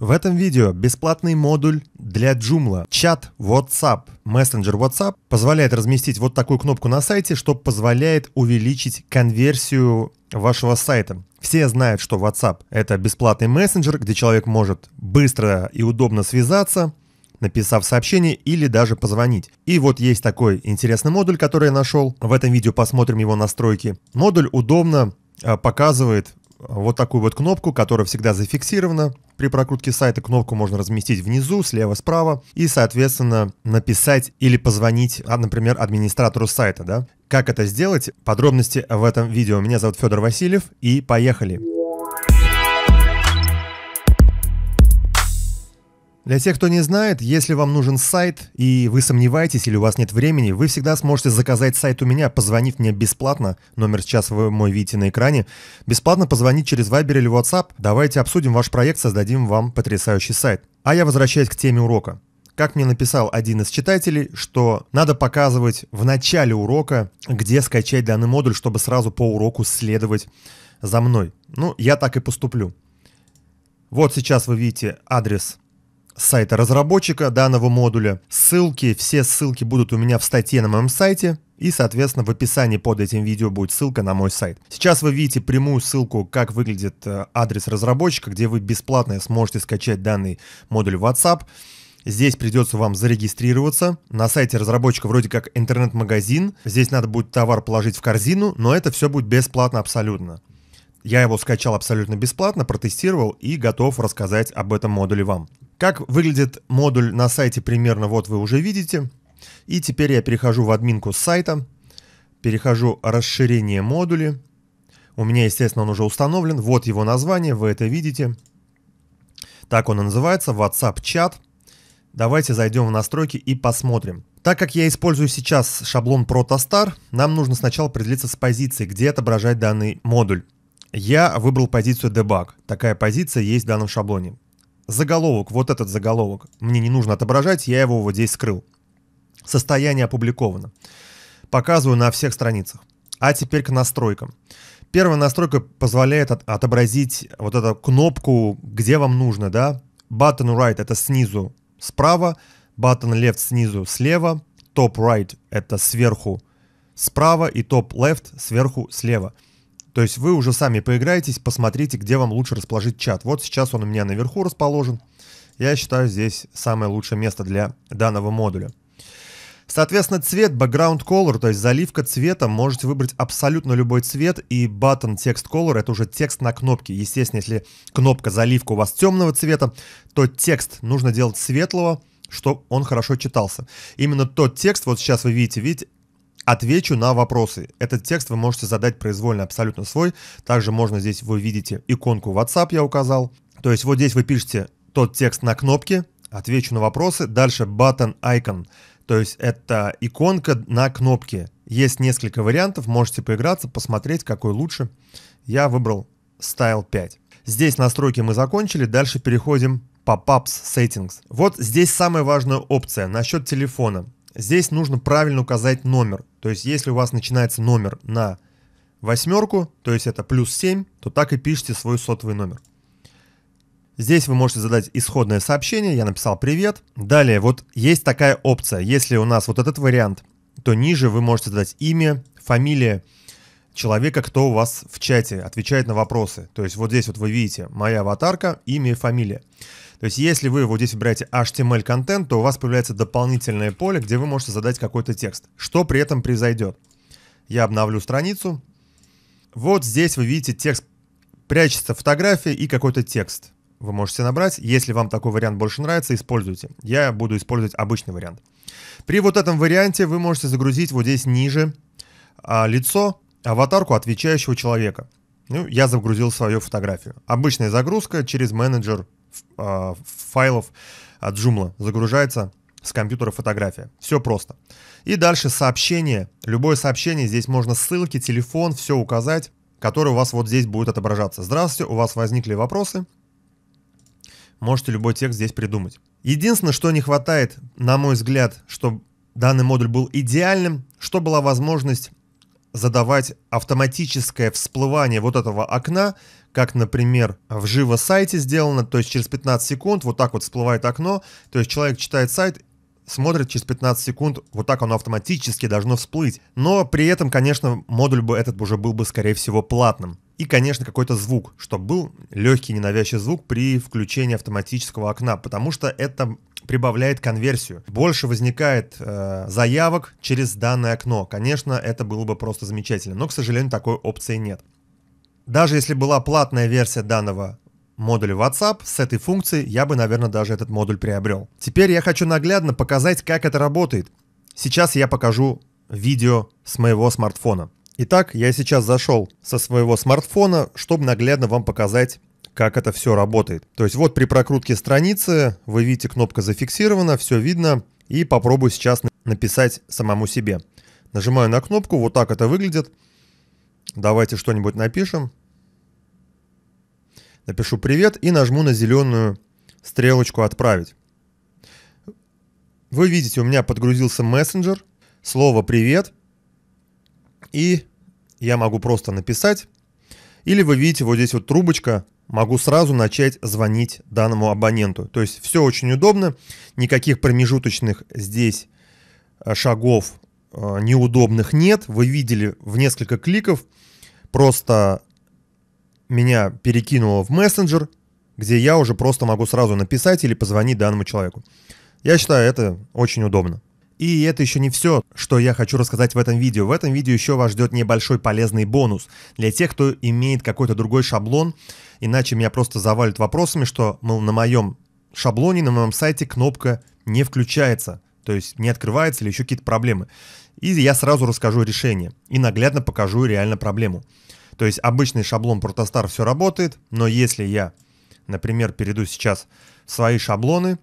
В этом видео бесплатный модуль для Joomla, чат WhatsApp, мессенджер WhatsApp позволяет разместить вот такую кнопку на сайте, что позволяет увеличить конверсию вашего сайта. Все знают, что WhatsApp это бесплатный мессенджер, где человек может быстро и удобно связаться, написав сообщение или даже позвонить. И вот есть такой интересный модуль, который я нашел. В этом видео посмотрим его настройки. Модуль удобно а, показывает вот такую вот кнопку, которая всегда зафиксирована. При прокрутке сайта кнопку можно разместить внизу, слева, справа и, соответственно, написать или позвонить, а, например, администратору сайта. Да? Как это сделать? Подробности в этом видео. Меня зовут Федор Васильев и поехали! Поехали! Для тех, кто не знает, если вам нужен сайт и вы сомневаетесь или у вас нет времени, вы всегда сможете заказать сайт у меня, позвонив мне бесплатно. Номер сейчас вы мой видите на экране. Бесплатно позвонить через Viber или WhatsApp. Давайте обсудим ваш проект, создадим вам потрясающий сайт. А я возвращаюсь к теме урока. Как мне написал один из читателей, что надо показывать в начале урока, где скачать данный модуль, чтобы сразу по уроку следовать за мной. Ну, я так и поступлю. Вот сейчас вы видите адрес сайта разработчика данного модуля. Ссылки, все ссылки будут у меня в статье на моем сайте. И, соответственно, в описании под этим видео будет ссылка на мой сайт. Сейчас вы видите прямую ссылку, как выглядит э, адрес разработчика, где вы бесплатно сможете скачать данный модуль WhatsApp. Здесь придется вам зарегистрироваться. На сайте разработчика вроде как интернет-магазин. Здесь надо будет товар положить в корзину, но это все будет бесплатно абсолютно. Я его скачал абсолютно бесплатно, протестировал и готов рассказать об этом модуле вам. Как выглядит модуль на сайте примерно, вот вы уже видите. И теперь я перехожу в админку сайта, перехожу расширение модули. У меня, естественно, он уже установлен. Вот его название, вы это видите. Так он и называется, WhatsApp чат. Давайте зайдем в настройки и посмотрим. Так как я использую сейчас шаблон Protostar, нам нужно сначала определиться с позицией, где отображать данный модуль. Я выбрал позицию Debug. Такая позиция есть в данном шаблоне. Заголовок, вот этот заголовок, мне не нужно отображать, я его вот здесь скрыл. Состояние опубликовано. Показываю на всех страницах. А теперь к настройкам. Первая настройка позволяет от, отобразить вот эту кнопку, где вам нужно, да. Button right это снизу справа, button left снизу слева, top right это сверху справа и top left сверху слева. То есть вы уже сами поиграетесь, посмотрите, где вам лучше расположить чат. Вот сейчас он у меня наверху расположен. Я считаю, здесь самое лучшее место для данного модуля. Соответственно, цвет, background color, то есть заливка цвета, можете выбрать абсолютно любой цвет, и button text color это уже текст на кнопке. Естественно, если кнопка заливка у вас темного цвета, то текст нужно делать светлого, чтобы он хорошо читался. Именно тот текст, вот сейчас вы видите, видите, Отвечу на вопросы. Этот текст вы можете задать произвольно абсолютно свой. Также можно здесь, вы видите иконку WhatsApp я указал. То есть вот здесь вы пишете тот текст на кнопке, отвечу на вопросы. Дальше button icon, то есть это иконка на кнопке. Есть несколько вариантов, можете поиграться, посмотреть, какой лучше. Я выбрал Style 5. Здесь настройки мы закончили, дальше переходим Pop-ups Settings. Вот здесь самая важная опция насчет телефона. Здесь нужно правильно указать номер. То есть, если у вас начинается номер на восьмерку, то есть это плюс 7, то так и пишите свой сотовый номер. Здесь вы можете задать исходное сообщение, я написал «Привет». Далее, вот есть такая опция, если у нас вот этот вариант, то ниже вы можете задать имя, фамилия, человека, кто у вас в чате отвечает на вопросы. То есть вот здесь вот вы видите моя аватарка, имя и фамилия. То есть если вы вот здесь выбираете HTML-контент, то у вас появляется дополнительное поле, где вы можете задать какой-то текст. Что при этом произойдет? Я обновлю страницу. Вот здесь вы видите текст, прячется фотография и какой-то текст. Вы можете набрать. Если вам такой вариант больше нравится, используйте. Я буду использовать обычный вариант. При вот этом варианте вы можете загрузить вот здесь ниже а, лицо, аватарку отвечающего человека. Ну, я загрузил свою фотографию. Обычная загрузка через менеджер а, файлов от Joomla загружается с компьютера фотография. Все просто. И дальше сообщение. Любое сообщение, здесь можно ссылки, телефон, все указать, которое у вас вот здесь будет отображаться. Здравствуйте, у вас возникли вопросы. Можете любой текст здесь придумать. Единственное, что не хватает, на мой взгляд, чтобы данный модуль был идеальным, что была возможность задавать автоматическое всплывание вот этого окна, как, например, в живо сайте сделано, то есть через 15 секунд вот так вот всплывает окно, то есть человек читает сайт, смотрит через 15 секунд, вот так оно автоматически должно всплыть. Но при этом, конечно, модуль бы этот уже был бы, скорее всего, платным. И, конечно, какой-то звук, чтобы был легкий ненавязчивый звук при включении автоматического окна, потому что это прибавляет конверсию. Больше возникает э, заявок через данное окно. Конечно, это было бы просто замечательно, но, к сожалению, такой опции нет. Даже если была платная версия данного модуля WhatsApp с этой функцией, я бы, наверное, даже этот модуль приобрел. Теперь я хочу наглядно показать, как это работает. Сейчас я покажу видео с моего смартфона. Итак, я сейчас зашел со своего смартфона, чтобы наглядно вам показать как это все работает. То есть вот при прокрутке страницы вы видите, кнопка зафиксирована, все видно. И попробую сейчас написать самому себе. Нажимаю на кнопку, вот так это выглядит. Давайте что-нибудь напишем. Напишу «Привет» и нажму на зеленую стрелочку «Отправить». Вы видите, у меня подгрузился мессенджер, слово «Привет», и я могу просто написать. Или вы видите, вот здесь вот трубочка, могу сразу начать звонить данному абоненту. То есть все очень удобно, никаких промежуточных здесь э, шагов э, неудобных нет. Вы видели в несколько кликов, просто меня перекинуло в мессенджер, где я уже просто могу сразу написать или позвонить данному человеку. Я считаю, это очень удобно. И это еще не все, что я хочу рассказать в этом видео. В этом видео еще вас ждет небольшой полезный бонус для тех, кто имеет какой-то другой шаблон, иначе меня просто завалят вопросами, что, мол, на моем шаблоне, на моем сайте кнопка не включается, то есть не открывается или еще какие-то проблемы. И я сразу расскажу решение и наглядно покажу реально проблему. То есть обычный шаблон Protostar все работает, но если я, например, перейду сейчас в свои шаблоны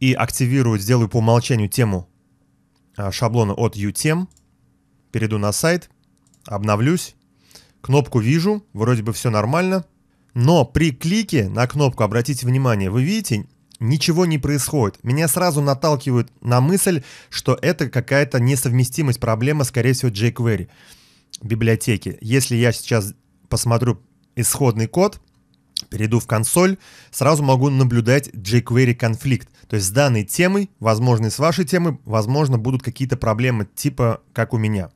и активирую, сделаю по умолчанию тему Э, шаблона от UTM. Перейду на сайт, обновлюсь. Кнопку вижу, вроде бы все нормально. Но при клике на кнопку, обратите внимание, вы видите, ничего не происходит. Меня сразу наталкивают на мысль, что это какая-то несовместимость, проблема, скорее всего, jQuery библиотеки. Если я сейчас посмотрю исходный код, перейду в консоль, сразу могу наблюдать jQuery конфликт. То есть с данной темой, возможно, и с вашей темой, возможно, будут какие-то проблемы типа как у меня.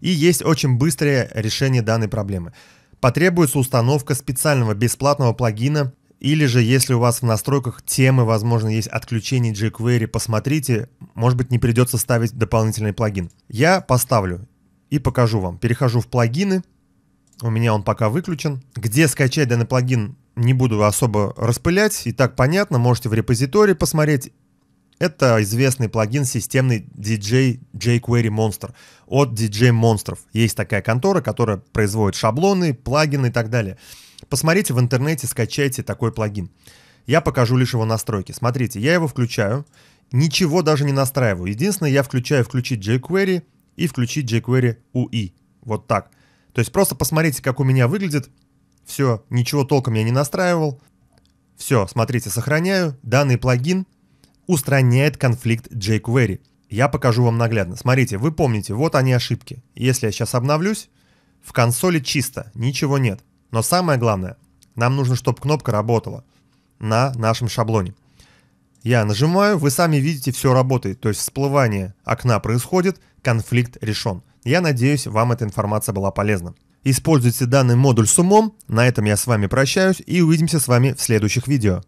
И есть очень быстрое решение данной проблемы. Потребуется установка специального бесплатного плагина или же, если у вас в настройках темы, возможно, есть отключение jQuery, посмотрите, может быть, не придется ставить дополнительный плагин. Я поставлю и покажу вам. Перехожу в плагины, у меня он пока выключен. Где скачать данный плагин, не буду особо распылять, и так понятно, можете в репозитории посмотреть. Это известный плагин системный DJ jQuery Monster от DJ Monsters. Есть такая контора, которая производит шаблоны, плагины и так далее. Посмотрите в интернете, скачайте такой плагин. Я покажу лишь его настройки. Смотрите, я его включаю, ничего даже не настраиваю. Единственное, я включаю включить jQuery и включить jQuery UI. Вот так. То есть просто посмотрите, как у меня выглядит все, ничего толком я не настраивал. Все, смотрите, сохраняю. Данный плагин устраняет конфликт jQuery. Я покажу вам наглядно. Смотрите, вы помните, вот они ошибки. Если я сейчас обновлюсь, в консоли чисто, ничего нет. Но самое главное, нам нужно, чтобы кнопка работала на нашем шаблоне. Я нажимаю, вы сами видите, все работает. То есть всплывание окна происходит, конфликт решен. Я надеюсь, вам эта информация была полезна. Используйте данный модуль с умом. На этом я с вами прощаюсь и увидимся с вами в следующих видео.